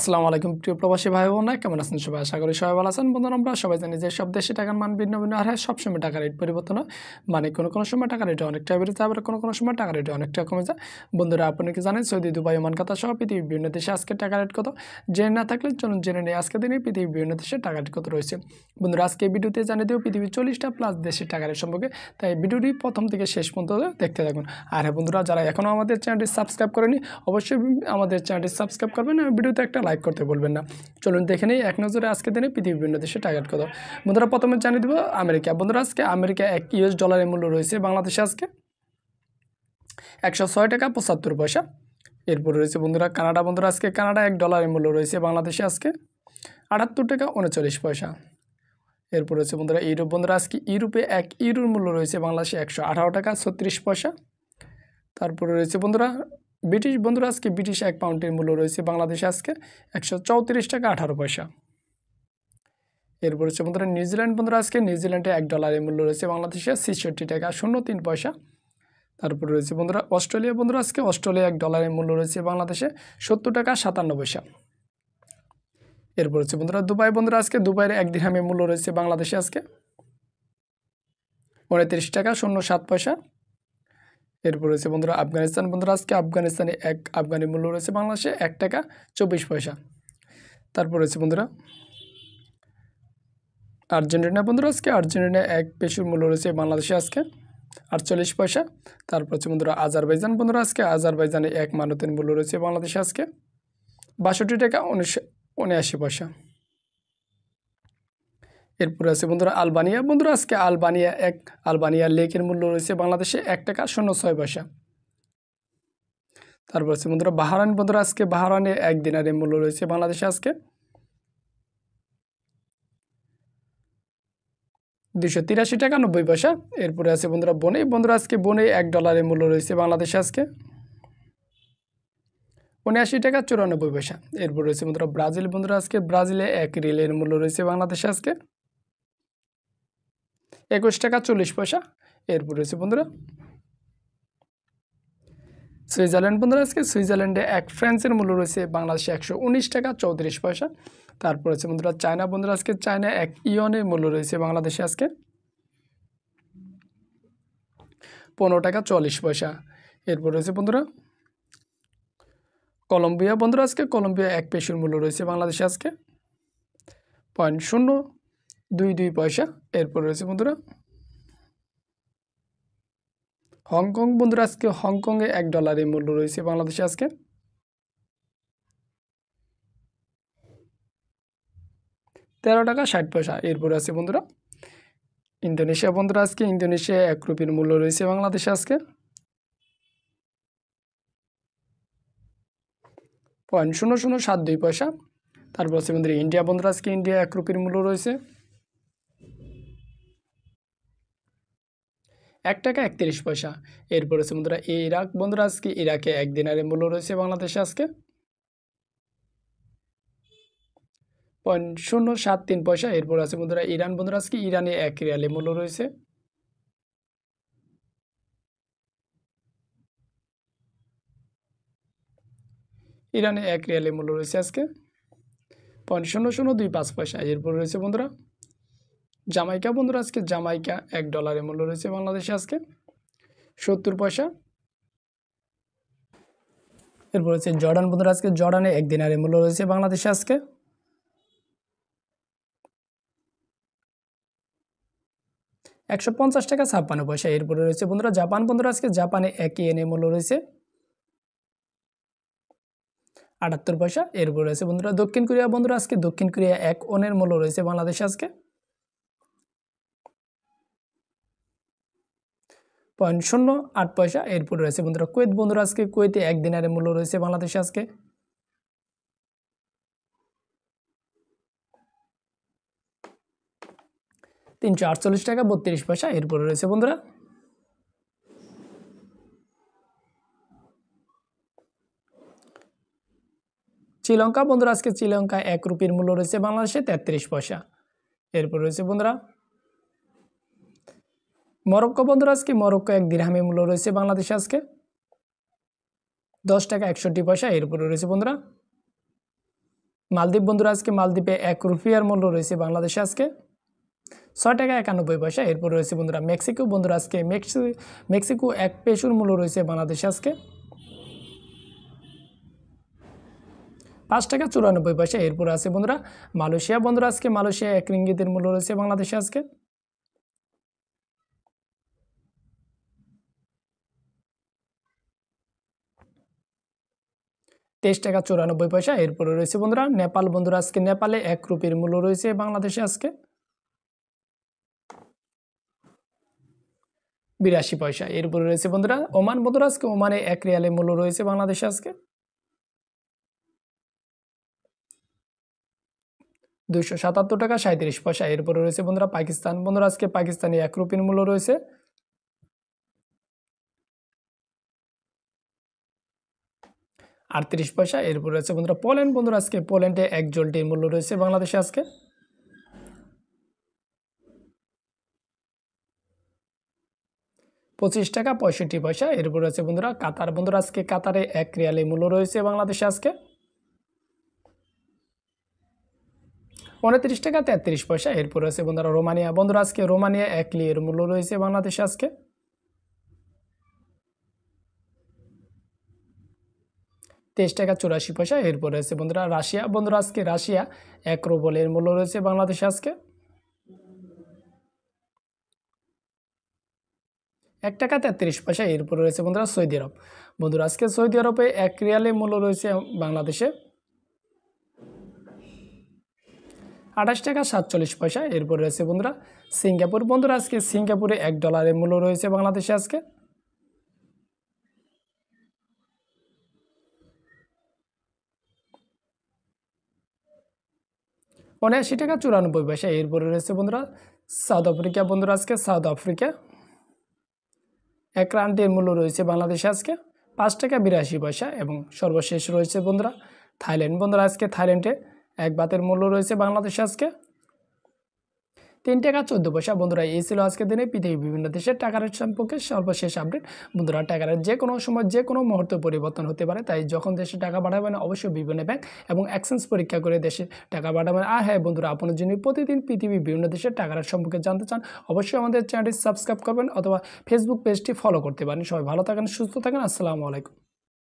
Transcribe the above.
আসসালামু আলাইকুম প্রিয় প্রবাসী ভাই বোনরা কেমন আছেন সবাই আশা করি সবাই ভালো আছেন বন্ধুরা আমরা সবাই জানি যে সব দেশে টাকার মান ভিন্ন ভিন্ন হারে হ্যাঁ, সময় টাকা রেট পরিবর্তন হয় মানে কোনো কোনো সময় টাকা রেটে অনেকটা বেড়ে যায় আবার কোনো কোনো সময় টাকা রেটে অনেকটা কমে যায় বন্ধুরা আপনি কি জানেন সৌদি দুবাই ওমান কাতা সহ পৃথিবীর বিভিন্ন দেশে আজকে টাকা রেট কত জেনে না থাকলে চলুন জেনে নেই আজকে দিনে পৃথিবীর বিভিন্ন দেশে টাকা রেট কত রয়েছে বন্ধুরা আজকে ভিডিওতে জানিয়ে দেবো পৃথিবীর চল্লিশটা প্লাস দেশের টাকা রেট সম্পর্কে তাই ভিডিওটি প্রথম থেকে শেষ পর্যন্ত দেখতে থাকুন আর হ্যাঁ, বন্ধুরা যারা এখনও আমাদের চ্যানেলটি সাবস্ক্রাইব করেনি অবশ্যই আমাদের চ্যানেলটি সাবস্ক্রাইব করবেন ভিডিওতে একটা লাইক করতে বলবেন না চলুন দেখে নিই এক নজরে আজকে দিনে পৃথিবীর বিভিন্ন দেশে টার্গেট কত বন্ধুরা প্রথমে জানিয়ে দেবো আমেরিকা বন্ধুরা আজকে আমেরিকা এক ইউএস ডলারের মূল্য রয়েছে বাংলাদেশে আজকে একশো ছয় টাকা পঁচাত্তর পয়সা এরপর রয়েছে বন্ধুরা কানাডা বন্ধুরা আজকে কানাডা এক ডলারের মূল্য রয়েছে বাংলাদেশে আজকে আটাত্তর টাকা উনচল্লিশ পয়সা এরপর রয়েছে বন্ধুরা ইউরোপ বন্ধুরা আজকে ইউরোপে এক ইউরোর মূল্য রয়েছে বাংলাদেশে একশো আঠারো টাকা ছত্রিশ পয়সা তারপরে রয়েছে বন্ধুরা ব্রিটিশ বন্ধুরা আজকে ব্রিটিশ এক পাউন্ডের মূল্য রয়েছে বাংলাদেশে আজকে একশো চৌত্রিশ টাকা আঠারো পয়সা এরপর হচ্ছে বন্ধুরা নিউজিল্যান্ড বন্ধুরা আজকে নিউজিল্যান্ডে এক ডলারের মূল্য রয়েছে বাংলাদেশে ছেষট্টি টাকা শূন্য তিন পয়সা তারপর রয়েছে বন্ধুরা অস্ট্রেলিয়া বন্ধুরা আজকে অস্ট্রেলিয়া এক ডলারের মূল্য রয়েছে বাংলাদেশে সত্তর টাকা সাতান্ন পয়সা এরপর হচ্ছে বন্ধুরা দুবাই বন্ধুরা আজকে দুবাইয়ের এক দিহামের মূল্য রয়েছে বাংলাদেশে আজকে পঁয়ত্রিশ টাকা শূন্য সাত পয়সা এরপর রয়েছে বন্ধুরা আফগানিস্তান বন্ধুরা আজকে আফগানিস্তানে এক আফগানি মূল্য রয়েছে বাংলাদেশে এক টাকা চব্বিশ পয়সা তারপর রয়েছে বন্ধুরা আর্জেন্টিনা বন্ধুরা আজকে আর্জেন্টিনা এক পেশুর মূল্য রয়েছে বাংলাদেশে আজকে আটচল্লিশ পয়সা তারপর হচ্ছে বন্ধুরা আজারবাইজান বন্ধুরা আজকে আজারবাইজানে এক মানতের মূল্য রয়েছে বাংলাদেশে আজকে বাষট্টি টাকা উনিশ উনআশি পয়সা এরপরে আছে বন্ধুরা আলবানিয়া বন্ধুরা আজকে আলবানিয়া এক আলবানিয়া লেকের মূল্য রয়েছে বাংলাদেশে এক টাকা শূন্য ছয় পয়সা তারপর আছে বন্ধুরা বাহারান বন্ধুরা আজকে বাহারানে এক দিনারের মূল্য রয়েছে বাংলাদেশে আজকে দুশো তিরাশি টাকা নব্বই পয়সা এরপরে আছে বন্ধুরা বনে বন্ধুরা আজকে বনে এক ডলারের মূল্য রয়েছে বাংলাদেশে আজকে উনআশি টাকা চুরানব্বই পয়সা এরপর রয়েছে বন্ধুরা ব্রাজিল বন্ধুরা আজকে ব্রাজিলে এক রিলের মূল্য রয়েছে বাংলাদেশে আজকে একুশ টাকা চল্লিশ পয়সা এরপর রয়েছে বন্ধুরা সুইজারল্যান্ড বন্ধুরা আজকে সুইজারল্যান্ডে এক ফ্রান্সের মূল্য রয়েছে বাংলাদেশে একশো টাকা চৌত্রিশ পয়সা তারপর আছে বন্ধুরা চায়না বন্ধুরা আজকে চায়না এক ইয়নের মূল্য রয়েছে বাংলাদেশে আজকে পনেরো টাকা চল্লিশ পয়সা এরপর রয়েছে বন্ধুরা কলম্বিয়া বন্ধুরা আজকে কলম্বিয়া এক পেশির মূল্য রয়েছে বাংলাদেশে আজকে পয়েন্ট শূন্য দুই দুই পয়সা এরপর রয়েছে বন্ধুরা হংকং বন্ধুরা আজকে হংকংয়ে এক ডলারের মূল্য রয়েছে বাংলাদেশে আজকে তেরো টাকা ষাট পয়সা এরপর আছে বন্ধুরা ইন্দোনেশিয়া বন্ধুরা আজকে ইন্দোনেশিয়া এক রুপির মূল্য রয়েছে বাংলাদেশে আজকে পয়েন্ট শূন্য শূন্য সাত দুই পয়সা তারপর আছে বন্ধুরা ইন্ডিয়া বন্ধুরা আজকে ইন্ডিয়া এক রুপির মূল্য রয়েছে এক টাকা একত্রিশ পয়সা এরপর হচ্ছে বন্ধুরা এ ইরাক বন্ধুরা আজকে ইরাকে এক মূল্য রয়েছে বাংলাদেশে আজকে পয়েন্ট শূন্য সাত তিন পয়সা এরপর আছে বন্ধুরা ইরান বন্ধুরা আজকে ইরানে এক রিয়ালে মূল্য রয়েছে ইরানে এক রিয়ালে মূল্য রয়েছে আজকে পয়েন্ট শূন্য শূন্য দুই পাঁচ পয়সা এরপর রয়েছে বন্ধুরা জামাইকা বন্ধুরা আজকে জামাইকা এক ডলারের মূল্য রয়েছে বাংলাদেশে আজকে সত্তর পয়সা এরপর হচ্ছে জর্ডান বন্ধুরা আজকে জর্ডানে এক দিনারের মূল্য রয়েছে বাংলাদেশে আজকে একশো পঞ্চাশ টাকা ছাপ্পান্ন পয়সা এরপরে রয়েছে বন্ধুরা জাপান বন্ধুরা আজকে জাপানে এক এনে মূল্য রয়েছে আটাত্তর পয়সা এরপরে রয়েছে বন্ধুরা দক্ষিণ কোরিয়া বন্ধুরা আজকে দক্ষিণ কোরিয়া এক ওনের মূল্য রয়েছে বাংলাদেশে আজকে পয়েন্ট শূন্য আট পয়সা এরপর রয়েছে বন্ধুরা কুয়েত বন্ধুরা আজকে কুয়েতে এক দিনারের মূল্য রয়েছে বাংলাদেশে আজকে তিনশো আটচল্লিশ টাকা বত্রিশ পয়সা এরপরে রয়েছে বন্ধুরা শ্রীলঙ্কা বন্ধুরা আজকে শ্রীলঙ্কা এক রুপির মূল্য রয়েছে বাংলাদেশে তেত্রিশ পয়সা এরপর রয়েছে বন্ধুরা মরক্কো বন্ধুরা আজকে মরক্কো এক দিরহামে মূল্য রয়েছে বাংলাদেশে আজকে দশ টাকা একষট্টি পয়সা এর উপরে রয়েছে বন্ধুরা মালদ্বীপ বন্ধুরা আজকে মালদ্বীপে এক রুপিয়ার মূল্য রয়েছে বাংলাদেশে আজকে ছয় টাকা একানব্বই পয়সা এরপর রয়েছে বন্ধুরা মেক্সিকো বন্ধুরা আজকে মেক্সিকো এক পেশুর মূল্য রয়েছে বাংলাদেশে আজকে পাঁচ টাকা চুরানব্বই পয়সা এরপর আছে বন্ধুরা মালয়েশিয়া বন্ধুরা আজকে মালয়েশিয়া এক রিঙ্গিতের মূল্য রয়েছে বাংলাদেশে আজকে তেইশ টাকা চুরানব্বই পয়সা এরপরে রয়েছে বন্ধুরা নেপাল বন্ধুরা আজকে নেপালে এক রুপির মূল্য রয়েছে বাংলাদেশে আজকে বিরাশি পয়সা এরপরে রয়েছে বন্ধুরা ওমান বন্ধুরা আজকে ওমানে এক রিয়ালের মূল্য রয়েছে বাংলাদেশে আজকে দুইশো সাতাত্তর টাকা সাঁত্রিশ পয়সা এরপরে রয়েছে বন্ধুরা পাকিস্তান বন্ধুরা আজকে পাকিস্তানি এক রুপির মূল্য রয়েছে আটত্রিশ পয়সা এরপর রয়েছে বন্ধুরা পোল্যান্ড বন্ধুরা আজকে পোল্যান্ডে এক জলটির মূল্য রয়েছে বাংলাদেশে আজকে পঁচিশ টাকা পঁয়ষট্টি পয়সা এরপর রয়েছে বন্ধুরা কাতার বন্ধুরা আজকে কাতারে এক রিয়ালের মূল্য রয়েছে বাংলাদেশে আজকে উনত্রিশ টাকা তেত্রিশ পয়সা এরপর রয়েছে বন্ধুরা রোমানিয়া বন্ধুরা আজকে রোমানিয়া এক লিয়ের মূল্য রয়েছে বাংলাদেশে আজকে তেইশ টাকা চুরাশি পয়সা এরপরে রয়েছে বন্ধুরা রাশিয়া বন্ধুরা আজকে রাশিয়া এক রুবলের মূল্য রয়েছে বাংলাদেশে আজকে এক টাকা তেত্রিশ পয়সা এরপরে রয়েছে বন্ধুরা সৌদি আরব বন্ধুরা আজকে সৌদি আরবে এক রিয়ালের মূল্য রয়েছে বাংলাদেশে আঠাশ টাকা সাতচল্লিশ পয়সা এরপর রয়েছে বন্ধুরা সিঙ্গাপুর বন্ধুরা আজকে সিঙ্গাপুরে এক ডলারের মূল্য রয়েছে বাংলাদেশে আজকে উনআশি টাকা চুরানব্বই পয়সা এরপরে রয়েছে বন্ধুরা সাউথ আফ্রিকা বন্ধুরা আজকে সাউথ আফ্রিকা এক রানটির মূল্য রয়েছে বাংলাদেশে আজকে পাঁচ টাকা বিরাশি পয়সা এবং সর্বশেষ রয়েছে বন্ধুরা থাইল্যান্ড বন্ধুরা আজকে থাইল্যান্ডে এক বাতের মূল্য রয়েছে বাংলাদেশে আজকে তিন টাকা চোদ্দ পয়সা বন্ধুরা এই ছিল আজকের দিনে পৃথিবীর বিভিন্ন দেশের টাকার সম্পর্কে সর্বশেষ আপডেট বন্ধুরা টাকার যে কোনো সময় যে কোনো মুহূর্তে পরিবর্তন হতে পারে তাই যখন দেশে টাকা পাঠাবেন অবশ্যই বিভিন্ন ব্যাংক এবং এক্সচেঞ্জ পরীক্ষা করে দেশে টাকা পাঠাবেন আর হ্যাঁ বন্ধুরা আপনার জন্য প্রতিদিন পৃথিবীর বিভিন্ন দেশের টাকার সম্পর্কে জানতে চান অবশ্যই আমাদের চ্যানেলটি সাবস্ক্রাইব করবেন অথবা ফেসবুক পেজটি ফলো করতে পারেন সবাই ভালো থাকেন সুস্থ থাকেন আসসালামু আলাইকুম